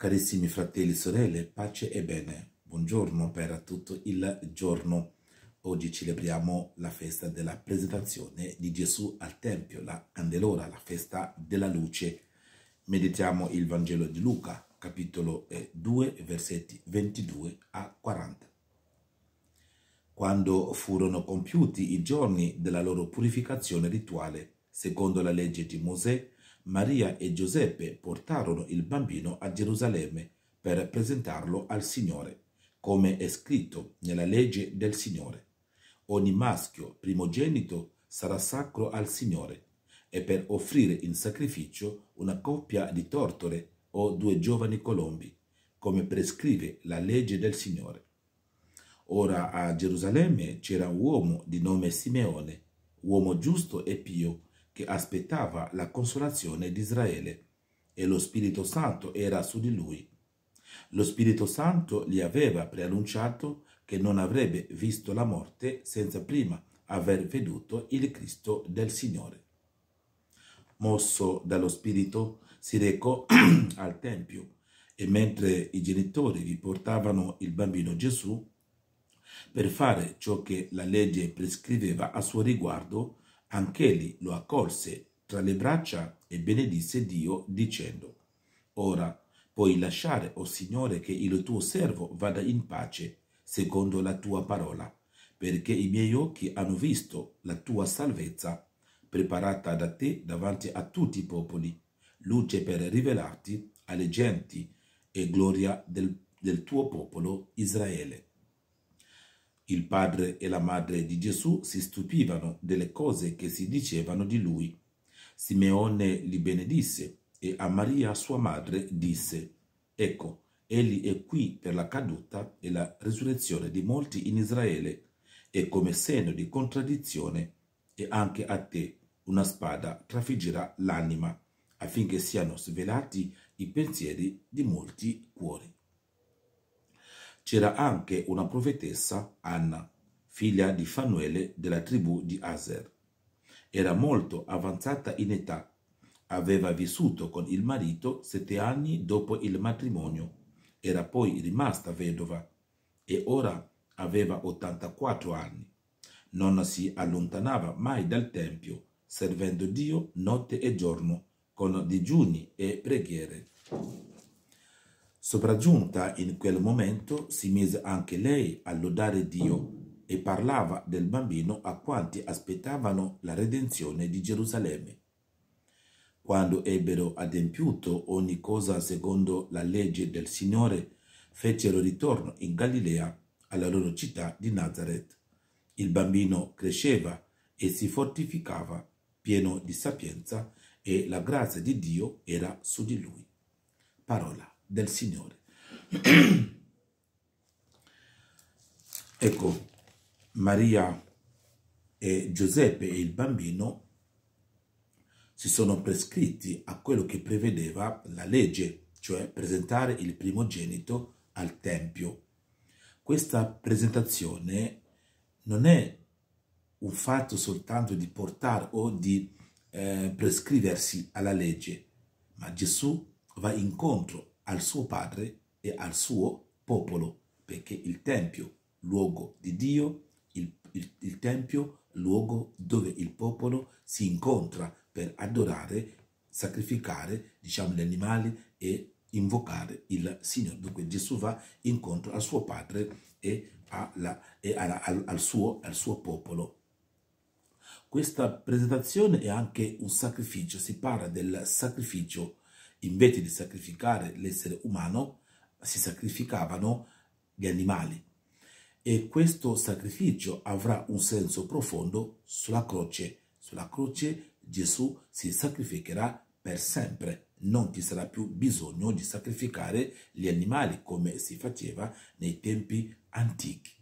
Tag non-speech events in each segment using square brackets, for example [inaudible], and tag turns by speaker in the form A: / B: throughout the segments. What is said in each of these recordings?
A: Carissimi fratelli e sorelle, pace e bene. Buongiorno per tutto il giorno. Oggi celebriamo la festa della presentazione di Gesù al Tempio, la Candelora, la festa della luce. Meditiamo il Vangelo di Luca, capitolo 2, eh, versetti 22 a 40. Quando furono compiuti i giorni della loro purificazione rituale, secondo la legge di Mosè, Maria e Giuseppe portarono il bambino a Gerusalemme per presentarlo al Signore, come è scritto nella legge del Signore. Ogni maschio primogenito sarà sacro al Signore e per offrire in sacrificio una coppia di tortore o due giovani colombi, come prescrive la legge del Signore. Ora a Gerusalemme c'era un uomo di nome Simeone, uomo giusto e pio, che aspettava la consolazione di Israele e lo Spirito Santo era su di lui. Lo Spirito Santo gli aveva preannunciato che non avrebbe visto la morte senza prima aver veduto il Cristo del Signore. Mosso dallo Spirito, si recò [clears throat] al Tempio e mentre i genitori vi portavano il bambino Gesù per fare ciò che la legge prescriveva a suo riguardo, Anch'egli lo accolse tra le braccia e benedisse Dio dicendo, Ora puoi lasciare, o oh Signore, che il tuo servo vada in pace, secondo la tua parola, perché i miei occhi hanno visto la tua salvezza, preparata da te davanti a tutti i popoli, luce per rivelarti alle genti e gloria del, del tuo popolo Israele. Il padre e la madre di Gesù si stupivano delle cose che si dicevano di lui. Simeone li benedisse e a Maria sua madre disse, Ecco, egli è qui per la caduta e la resurrezione di molti in Israele, e come segno di contraddizione, e anche a te una spada trafiggerà l'anima, affinché siano svelati i pensieri di molti cuori c'era anche una profetessa, Anna, figlia di Fanuele della tribù di Aser. Era molto avanzata in età, aveva vissuto con il marito sette anni dopo il matrimonio, era poi rimasta vedova e ora aveva 84 anni. Non si allontanava mai dal Tempio, servendo Dio notte e giorno con digiuni e preghiere. Sopraggiunta in quel momento si mise anche lei a lodare Dio e parlava del bambino a quanti aspettavano la redenzione di Gerusalemme. Quando ebbero adempiuto ogni cosa secondo la legge del Signore, fecero ritorno in Galilea alla loro città di Nazareth. Il bambino cresceva e si fortificava, pieno di sapienza, e la grazia di Dio era su di lui. Parola del Signore. [clears throat] ecco, Maria e Giuseppe e il bambino si sono prescritti a quello che prevedeva la legge, cioè presentare il primogenito al Tempio. Questa presentazione non è un fatto soltanto di portare o di eh, prescriversi alla legge, ma Gesù va incontro al suo padre e al suo popolo, perché il Tempio, luogo di Dio, il, il, il Tempio, luogo dove il popolo si incontra per adorare, sacrificare, diciamo, gli animali e invocare il Signore. Dunque Gesù va incontro al suo padre e, alla, e alla, al, al, suo, al suo popolo. Questa presentazione è anche un sacrificio, si parla del sacrificio invece di sacrificare l'essere umano, si sacrificavano gli animali. E questo sacrificio avrà un senso profondo sulla croce. Sulla croce Gesù si sacrificherà per sempre. Non ci sarà più bisogno di sacrificare gli animali come si faceva nei tempi antichi.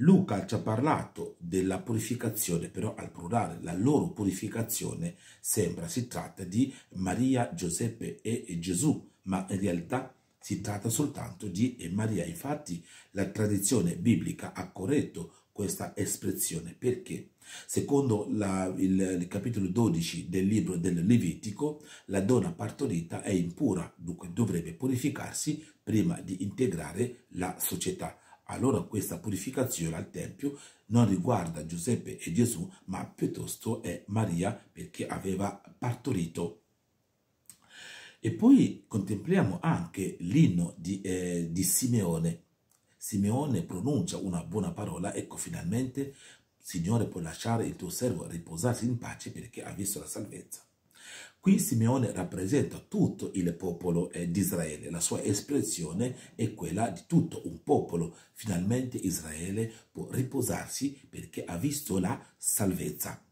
A: Luca ci ha parlato della purificazione, però al plurale, la loro purificazione sembra si tratta di Maria, Giuseppe e Gesù, ma in realtà si tratta soltanto di Maria. Infatti la tradizione biblica ha corretto questa espressione perché secondo la, il, il, capitolo 12 del libro del Levitico la donna partorita è impura, dunque dovrebbe purificarsi prima di integrare la società allora questa purificazione al Tempio non riguarda Giuseppe e Gesù, ma piuttosto è Maria perché aveva partorito. E poi contempliamo anche l'inno di, eh, di Simeone. Simeone pronuncia una buona parola, ecco finalmente, Signore puoi lasciare il tuo servo riposarsi in pace perché ha visto la salvezza. Qui Simeone rappresenta tutto il popolo eh, di Israele, la sua espressione è quella di tutto un popolo. Finalmente Israele può riposarsi perché ha visto la salvezza.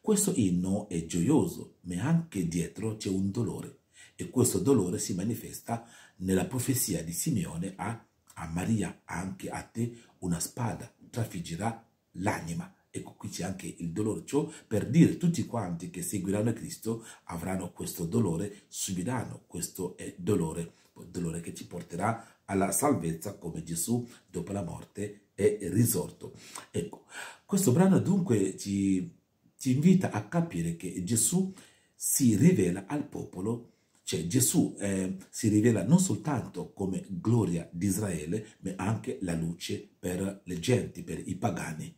A: Questo inno è gioioso, ma anche dietro c'è un dolore e questo dolore si manifesta nella profezia di Simeone a, a Maria, anche a te una spada trafiggerà l'anima Ecco, qui c'è anche il dolore, ciò cioè, per dire tutti quanti che seguiranno Cristo avranno questo dolore, subiranno questo eh, dolore, dolore che ci porterà alla salvezza come Gesù dopo la morte è risorto. Ecco, questo brano dunque ci, ci invita a capire che Gesù si rivela al popolo cioè Gesù eh, si rivela non soltanto come gloria di Israele, ma anche la luce per le genti, per i pagani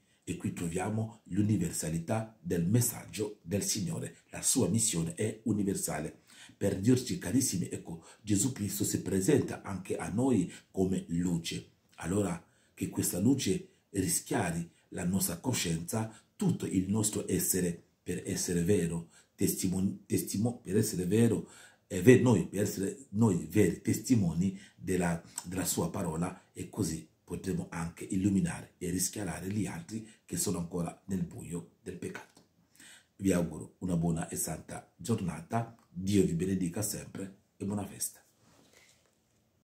A: troviamo l'universalità del messaggio del Signore. La sua missione è universale. Per dirci, carissimi, ecco, Gesù Cristo si presenta anche a noi come luce. Allora che questa luce rischiari la nostra coscienza, tutto il nostro essere, per essere vero, testimoni, testimoni per essere vero, eh, noi, per essere noi veri testimoni della, della sua parola e così potremo anche illuminare e rischiarare gli altri che sono ancora nel buio del peccato. Vi auguro una buona e santa giornata, Dio vi benedica sempre e buona festa.